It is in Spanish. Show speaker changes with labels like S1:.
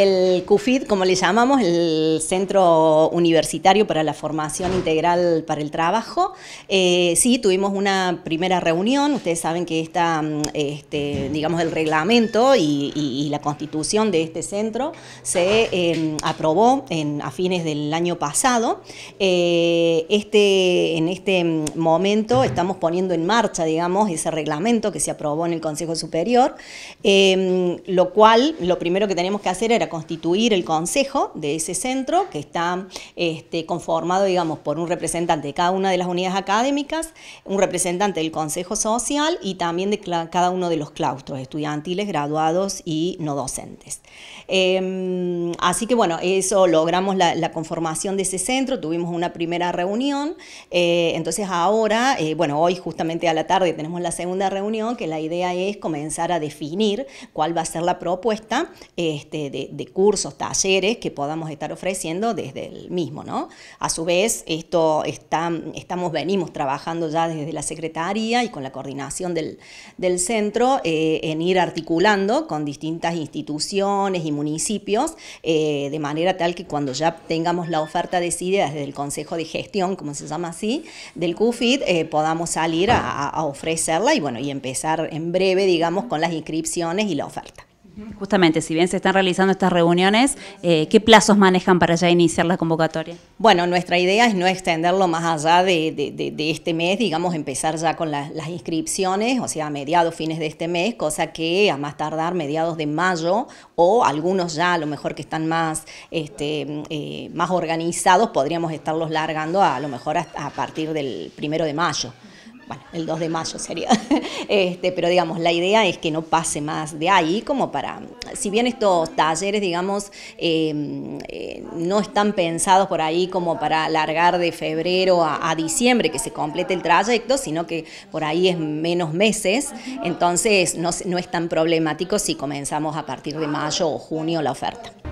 S1: El CUFID, como le llamamos, el Centro Universitario para la Formación Integral para el Trabajo, eh, sí, tuvimos una primera reunión, ustedes saben que mm, este, digamos, el reglamento y, la constitución de este centro se em, aprobó a fines del año pasado. Eh, este, en este mm, momento estamos poniendo en marcha, digamos, ese reglamento que se aprobó en el Consejo Superior, em, lo cual lo primero que tenemos que hacer era constituir el consejo de ese centro, que está este, conformado, digamos, por un representante de cada una de las unidades académicas, un representante del consejo social y también de cada uno de los claustros estudiantiles, graduados y no docentes. Em, así que bueno, eso logramos la, conformación de ese centro, tuvimos una primera reunión, eh, entonces ahora, eh, bueno, hoy justamente a la tarde tenemos la segunda reunión, que la idea es comenzar a definir cuál va a ser la propuesta este, de, de cursos, talleres que podamos estar ofreciendo desde el mismo, ¿no? A su vez, esto estamos, venimos trabajando ya desde la Secretaría y con la coordinación del, centro eh, en ir articulando con distintas instituciones y municipios, eh, de manera tal que cuando ya tengamos la oferta decidida desde el Consejo de Gestión, como se llama así, del CUFID, eh, podamos salir a, a ofrecerla y bueno, y empezar en breve, digamos, con las inscripciones y la oferta.
S2: Justamente, si bien se están realizando estas reuniones, eh, ¿qué plazos manejan para ya iniciar la convocatoria?
S1: Bueno, nuestra idea es no extenderlo más allá de, este mes, digamos, empezar ya con las inscripciones, o sea, a mediados, fines de este mes, cosa que a más tardar mediados de mayo o algunos ya a lo mejor que están más, este, eh, más organizados, podríamos estarlos largando a, lo mejor a partir del primero de mayo bueno, el 2 de mayo sería, este, pero digamos, la idea es que no pase más de ahí, como para, si bien estos talleres, digamos, eh, eh, no están pensados por ahí como para alargar de febrero a, diciembre, que se complete el trayecto, sino que por ahí es menos meses, entonces no es tan problemático si comenzamos a partir de mayo o junio la oferta.